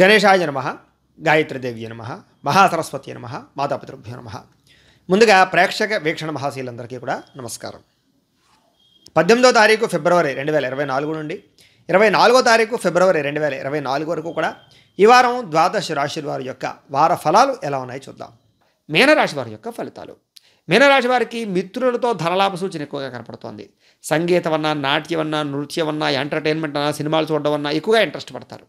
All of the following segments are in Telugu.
గణేశాయ నమ గాయత్రిదేవి నమ మహాసరస్వతి నమ మాతాపితృభ్యో నమ ముందుగా ప్రేక్షక వీక్షణ మహాశీలందరికీ కూడా నమస్కారం పద్దెనిమిదో తారీఖు ఫిబ్రవరి రెండు వేల ఇరవై నాలుగు నుండి ఇరవై నాలుగో తారీఖు ఫిబ్రవరి రెండు వేల ఇరవై నాలుగు వరకు కూడా ఈ వారం ద్వాదశ రాశి వారి యొక్క వార ఫలాలు ఎలా ఉన్నాయో చూద్దాం మీనరాశి వారి యొక్క ఫలితాలు మీనరాశి వారికి మిత్రులతో ధనలాభ సూచన ఎక్కువగా కనపడుతోంది సంగీతం అన్నా నాట్యం అన్నా నృత్యం అన్నా ఎంటర్టైన్మెంట్ అన్నా సినిమాలు చూడడం అన్నా ఎక్కువగా ఇంట్రెస్ట్ పడతారు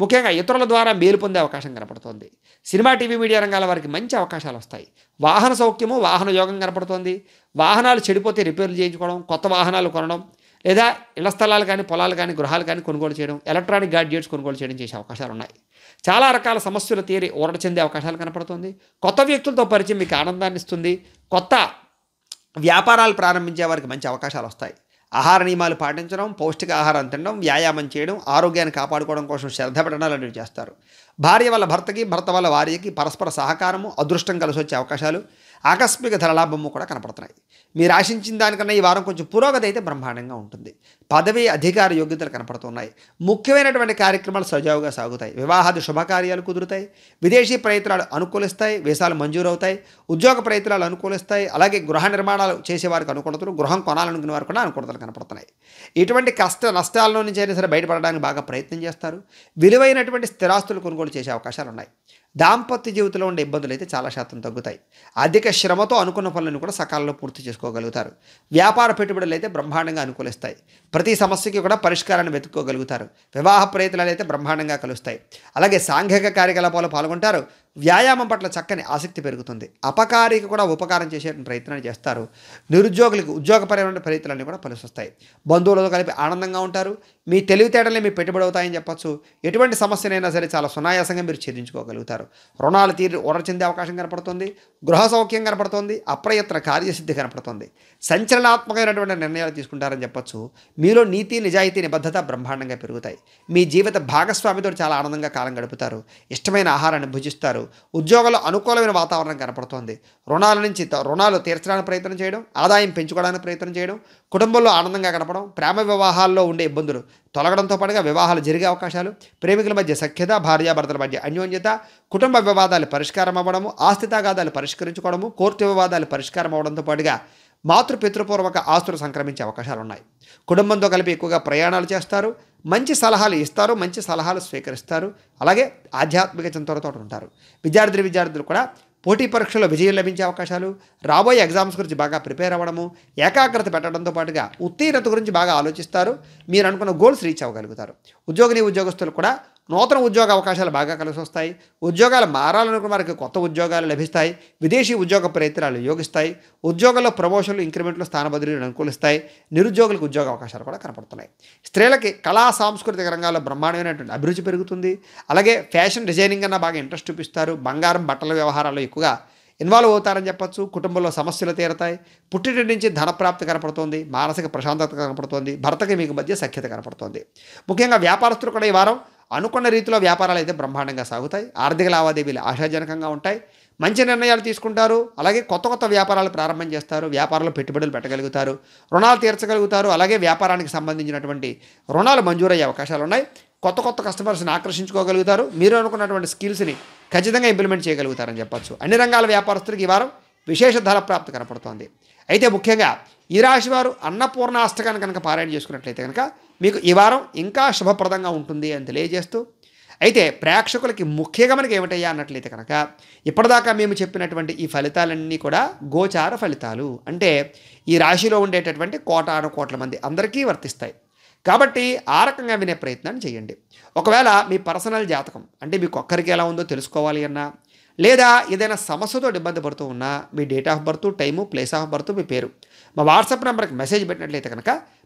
ముఖ్యంగా ఇతరుల ద్వారా మేలు పొందే అవకాశం కనపడుతోంది సినిమా టీవీ మీడియా రంగాల వారికి మంచి అవకాశాలు వస్తాయి వాహన సౌఖ్యము వాహన యోగం కనపడుతోంది వాహనాలు చెడిపోతే రిపేర్లు చేయించుకోవడం కొత్త వాహనాలు కొనడం లేదా ఇళ్ల స్థలాలు కానీ పొలాలు కానీ గృహాలు కానీ కొనుగోలు చేయడం ఎలక్ట్రానిక్ గాడ్జెట్స్ కొనుగోలు చేయడం చేసే అవకాశాలు ఉన్నాయి చాలా రకాల సమస్యలు తీరి ఊరట చెందే అవకాశాలు కనపడుతుంది కొత్త వ్యక్తులతో పరిచయం మీకు ఆనందాన్ని ఇస్తుంది కొత్త వ్యాపారాలు ప్రారంభించే వారికి మంచి అవకాశాలు వస్తాయి ఆహార నియమాలు పాటించడం పౌష్టిక ఆహారం తినడం వ్యాయామం చేయడం ఆరోగ్యాన్ని కాపాడుకోవడం కోసం శ్రద్ధ పెట్టడం చేస్తారు భార్య వల్ల భర్తకి భర్త వల్ల భార్యకి పరస్పర సహకారము అదృష్టం కలిసి వచ్చే అవకాశాలు ఆకస్మిక ధనలాభము కూడా కనపడుతున్నాయి మీరు ఆశించిన దానికన్నా ఈ వారం కొంచెం పురోగతి అయితే బ్రహ్మాండంగా ఉంటుంది పదవి అధికార యోగ్యతలు కనపడుతున్నాయి ముఖ్యమైనటువంటి కార్యక్రమాలు సజావుగా సాగుతాయి వివాహాది శుభకార్యాలు కుదురుతాయి విదేశీ ప్రయత్నాలు అనుకూలిస్తాయి వేసాలు మంజూరవుతాయి ఉద్యోగ ప్రయత్నాలు అనుకూలిస్తాయి అలాగే గృహ నిర్మాణాలు చేసేవారికి అనుకూలతలు గృహం కొనాలనుకునే వారు కూడా అనుకూలతలు కనపడుతున్నాయి ఇటువంటి కష్ట నష్టాల నుంచి అయినా సరే బయటపడడానికి బాగా ప్రయత్నం చేస్తారు విలువైనటువంటి స్థిరాస్తులు కొనుగోలు కొనుగోలు చేసే అవకాశాలు ఉన్నాయి దాంపత్య జీవితంలో ఉండే ఇబ్బందులు అయితే చాలా శాతం తగ్గుతాయి అధిక శ్రమతో అనుకున్న పనులను కూడా సకాలంలో పూర్తి చేసుకోగలుగుతారు వ్యాపార పెట్టుబడులు అయితే బ్రహ్మాండంగా అనుకూలిస్తాయి ప్రతి సమస్యకి కూడా పరిష్కారాన్ని వెతుక్కోగలుగుతారు వివాహ ప్రయత్నాలు అయితే బ్రహ్మాండంగా కలుస్తాయి అలాగే సాంఘిక కార్యకలాపాలు పాల్గొంటారు వ్యాయామం పట్ల చక్కని ఆసక్తి పెరుగుతుంది అపకారికి కూడా ఉపకారం చేసే ప్రయత్నాలు చేస్తారు నిరుద్యోగులకు ఉద్యోగపరమైన ప్రయత్నాలన్నీ కూడా పలుసొస్తాయి బంధువులతో కలిపి ఆనందంగా ఉంటారు మీ తెలివితేటలే మీ పెట్టుబడి అవుతాయని చెప్పొచ్చు ఎటువంటి సమస్యనైనా సరే చాలా సునాయాసంగా మీరు ఛేదించుకోగలుగుతారు రుణాలు తీరు ఉర చెందే అవకాశం కనపడుతుంది గృహ సౌఖ్యం కనపడుతుంది అప్రయత్న కార్యసిద్ధి కనపడుతుంది సంచలనాత్మకమైనటువంటి నిర్ణయాలు తీసుకుంటారని చెప్పచ్చు మీలో నీతి నిజాయితీ నిబద్ధత బ్రహ్మాండంగా పెరుగుతాయి మీ జీవిత భాగస్వామితో చాలా ఆనందంగా కాలం గడుపుతారు ఇష్టమైన ఆహారాన్ని భుజిస్తారు ఉద్యోగాల్లో అనుకూలమైన వాతావరణం కనపడుతోంది రుణాల నుంచి రుణాలు తీర్చడానికి ప్రయత్నం చేయడం ఆదాయం పెంచుకోవడానికి ప్రయత్నం చేయడం కుటుంబంలో ఆనందంగా గడపడం ప్రేమ వివాహాల్లో ఉండే ఇబ్బందులు తొలగడంతో పాటుగా వివాహాలు జరిగే అవకాశాలు ప్రేమికుల మధ్య సఖ్యత భార్యాభర్తల మధ్య అన్యోన్యత కుటుంబ వివాదాలు పరిష్కారం అవ్వడము ఆస్తితాగాదాలు పరిష్కరించుకోవడము కోర్టు వివాదాలు పరిష్కారం అవడంతో పాటుగా మాతృ ఆస్తులు సంక్రమించే అవకాశాలు ఉన్నాయి కుటుంబంతో కలిపి ఎక్కువగా ప్రయాణాలు చేస్తారు మంచి సలహాలు ఇస్తారు మంచి సలహాలు స్వీకరిస్తారు అలాగే ఆధ్యాత్మిక చింతలతో ఉంటారు విద్యార్థులు విద్యార్థులు కూడా పోటీ పరీక్షల్లో విజయం లభించే అవకాశాలు రాబోయే ఎగ్జామ్స్ గురించి బాగా ప్రిపేర్ అవ్వడము ఏకాగ్రత పెట్టడంతో పాటుగా ఉత్తీర్ణత గురించి బాగా ఆలోచిస్తారు మీరు అనుకున్న గోల్స్ రీచ్ అవ్వగలుగుతారు ఉద్యోగిని ఉద్యోగస్తులు కూడా నూతన ఉద్యోగ అవకాశాలు బాగా కలిసి వస్తాయి ఉద్యోగాలు మారాలనుకున్న వారికి కొత్త ఉద్యోగాలు లభిస్తాయి విదేశీ ఉద్యోగ ప్రయత్నాలు యోగిస్తాయి ఉద్యోగంలో ప్రమోషన్లు ఇంక్రిమెంట్లు స్థానబదిలీలు అనుకూలిస్తాయి నిరుద్యోగులకు ఉద్యోగ అవకాశాలు కూడా కనపడుతున్నాయి స్త్రీలకి కళా సాంస్కృతిక రంగాల్లో బ్రహ్మాండమైనటువంటి అభిరుచి పెరుగుతుంది అలాగే ఫ్యాషన్ డిజైనింగ్ అన్న బాగా ఇంట్రెస్ట్ చూపిస్తారు బంగారం బట్టల వ్యవహారాల్లో ఎక్కువగా ఇన్వాల్వ్ అవుతారని చెప్పచ్చు కుటుంబంలో సమస్యలు తీరతాయి పుట్టిన నుంచి ధనప్రాప్తి కనపడుతోంది మానసిక ప్రశాంతత కనపడుతోంది భర్తకి మీకు మధ్య సఖ్యత కనపడుతోంది ముఖ్యంగా వ్యాపారస్తులు కూడా ఈ వారం అనుకున్న రీతిలో వ్యాపారాలు అయితే బ్రహ్మాండంగా సాగుతాయి ఆర్థిక లావాదేవీలు ఆశాజనకంగా ఉంటాయి మంచి నిర్ణయాలు తీసుకుంటారు అలాగే కొత్త కొత్త వ్యాపారాలు ప్రారంభం చేస్తారు వ్యాపారంలో పెట్టుబడులు పెట్టగలుగుతారు రుణాలు తీర్చగలుగుతారు అలాగే వ్యాపారానికి సంబంధించినటువంటి రుణాలు మంజూరయ్యే అవకాశాలు ఉన్నాయి కొత్త కొత్త కస్టమర్స్ని ఆకర్షించుకోగలుగుతారు మీరు అనుకున్నటువంటి స్కిల్స్ని ఖచ్చితంగా ఇంప్లిమెంట్ చేయగలుగుతారని చెప్పచ్చు అన్ని రంగాల వ్యాపారస్తులకు ఈ వారం విశేష ధర ప్రాప్తి కనపడుతోంది అయితే ముఖ్యంగా ఈ రాశివారు అన్నపూర్ణ అష్టకాన్ని కనుక పారాయణ చేసుకున్నట్లయితే కనుక మీకు ఈ వారం ఇంకా శుభప్రదంగా ఉంటుంది అని తెలియజేస్తూ అయితే ప్రేక్షకులకి ముఖ్యంగా మనకి ఏమిటయ్యా అన్నట్లయితే కనుక ఇప్పటిదాకా మేము చెప్పినటువంటి ఈ ఫలితాలన్నీ కూడా గోచార ఫలితాలు అంటే ఈ రాశిలో ఉండేటటువంటి కోటాను కోట్ల మంది అందరికీ వర్తిస్తాయి కాబట్టి ఆ రకంగా వినే ప్రయత్నాన్ని చేయండి ఒకవేళ మీ పర్సనల్ జాతకం అంటే మీకు ఒక్కరికి ఎలా ఉందో తెలుసుకోవాలి అన్నా లేదా ఏదైనా సమస్యతో ఇబ్బంది పడుతూ ఉన్నా మీ date of birth time place of birth మీ పేరు మా వాట్సాప్ నెంబర్కి మెసేజ్ పెట్టినట్లయితే కనుక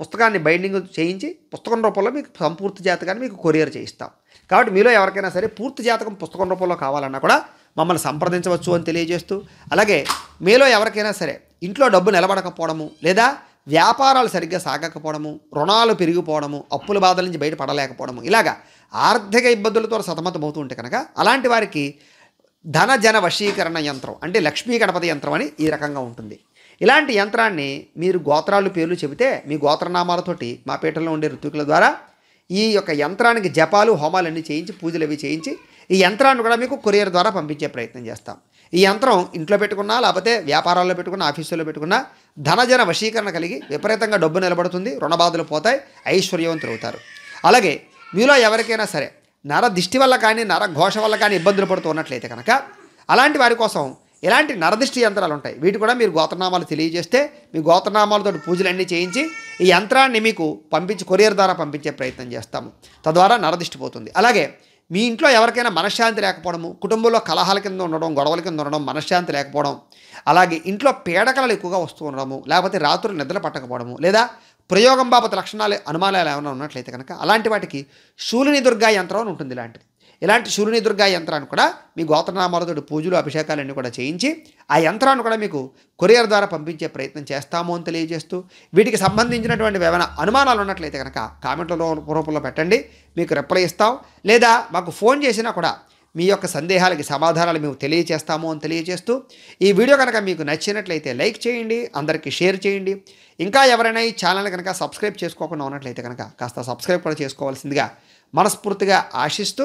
పుస్తకాన్ని బైండింగ్ చేయించి పుస్తకం రూపంలో మీకు సంపూర్తి జాతకాన్ని మీకు కొరియర్ చేయిస్తాం కాబట్టి మీలో ఎవరికైనా సరే పూర్తి జాతకం పుస్తకం రూపంలో కావాలన్నా కూడా మమ్మల్ని సంప్రదించవచ్చు అని తెలియజేస్తూ అలాగే మీలో ఎవరికైనా సరే ఇంట్లో డబ్బు నిలబడకపోవడము లేదా వ్యాపారాలు సరిగ్గా సాగకపోవడము రుణాలు పెరిగిపోవడము అప్పుల బాధల నుంచి బయటపడలేకపోవడము ఇలాగ ఆర్థిక ఇబ్బందులతో అవుతూ ఉంటే కనుక అలాంటి వారికి ధన జన వశీకరణ యంత్రం అంటే లక్ష్మీ గణపతి యంత్రం అని ఈ రకంగా ఉంటుంది ఇలాంటి యంత్రాన్ని మీరు గోత్రాలు పేర్లు చెబితే మీ గోత్రనామాలతోటి మా పీఠంలో ఉండే ఋతుకుల ద్వారా ఈ యొక్క యంత్రానికి జపాలు హోమాలు అన్నీ చేయించి పూజలు అవి చేయించి ఈ యంత్రాన్ని కూడా మీకు కొరియర్ ద్వారా పంపించే ప్రయత్నం చేస్తాం ఈ యంత్రం ఇంట్లో పెట్టుకున్నా లేకపోతే వ్యాపారాల్లో పెట్టుకున్న ఆఫీసులో పెట్టుకున్న ధనజన వశీకరణ కలిగి విపరీతంగా డబ్బు నిలబడుతుంది రుణబాధలు పోతాయి ఐశ్వర్యవంతులు అవుతారు అలాగే మీలో ఎవరికైనా సరే నర దిష్టి వల్ల కానీ నర ఘోష వల్ల కానీ ఇబ్బందులు పడుతూ ఉన్నట్లయితే కనుక అలాంటి వారి కోసం ఇలాంటి నరదిష్టి యంత్రాలు ఉంటాయి వీటి కూడా మీరు గోత్రనామాలు తెలియజేస్తే మీ గోత్రనామాలతో పూజలన్నీ చేయించి ఈ యంత్రాన్ని మీకు పంపించి కొరియర్ ద్వారా పంపించే ప్రయత్నం చేస్తాము తద్వారా నరదిష్టి పోతుంది అలాగే మీ ఇంట్లో ఎవరికైనా మనశ్శాంతి లేకపోవడము కుటుంబంలో కలహాల కింద ఉండడం గొడవల కింద ఉండడం మనశ్శాంతి లేకపోవడం అలాగే ఇంట్లో పేడకలలు ఎక్కువగా వస్తూ ఉండడము లేకపోతే రాత్రులు నిద్ర పట్టకపోవడము లేదా ప్రయోగం బాబత్ లక్షణాలు అనుమానాలు ఏమైనా ఉన్నట్లయితే కనుక అలాంటి వాటికి శూలిని దుర్గా యంత్రం ఉంటుంది ఇలాంటిది ఇలాంటి శూరుని దుర్గా యంత్రాన్ని కూడా మీ గోత్రనామాలతో పూజలు అభిషేకాలన్నీ కూడా చేయించి ఆ యంత్రాన్ని కూడా మీకు కొరియర్ ద్వారా పంపించే ప్రయత్నం చేస్తాము అని తెలియజేస్తూ వీటికి సంబంధించినటువంటి ఏమైనా అనుమానాలు ఉన్నట్లయితే కనుక కామెంట్లలో రూపంలో పెట్టండి మీకు రిప్లై ఇస్తాం లేదా మాకు ఫోన్ చేసినా కూడా మీ యొక్క సందేహాలకి సమాధానాలు మేము తెలియజేస్తాము అని తెలియజేస్తూ ఈ వీడియో కనుక మీకు నచ్చినట్లయితే లైక్ చేయండి అందరికీ షేర్ చేయండి ఇంకా ఎవరైనా ఈ ఛానల్ కనుక సబ్స్క్రైబ్ చేసుకోకుండా ఉన్నట్లయితే కనుక కాస్త సబ్స్క్రైబ్ కూడా చేసుకోవాల్సిందిగా మనస్ఫూర్తిగా ఆశిస్తూ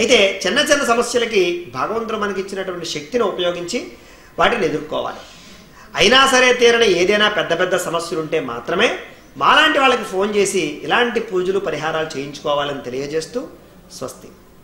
అయితే చిన్న చిన్న సమస్యలకి భగవంతుడు మనకి ఇచ్చినటువంటి శక్తిని ఉపయోగించి వాటిని ఎదుర్కోవాలి అయినా సరే తీరని ఏదైనా పెద్ద పెద్ద సమస్యలు ఉంటే మాత్రమే మాలాంటి వాళ్ళకి ఫోన్ చేసి ఇలాంటి పూజలు పరిహారాలు చేయించుకోవాలని తెలియజేస్తూ స్వస్తి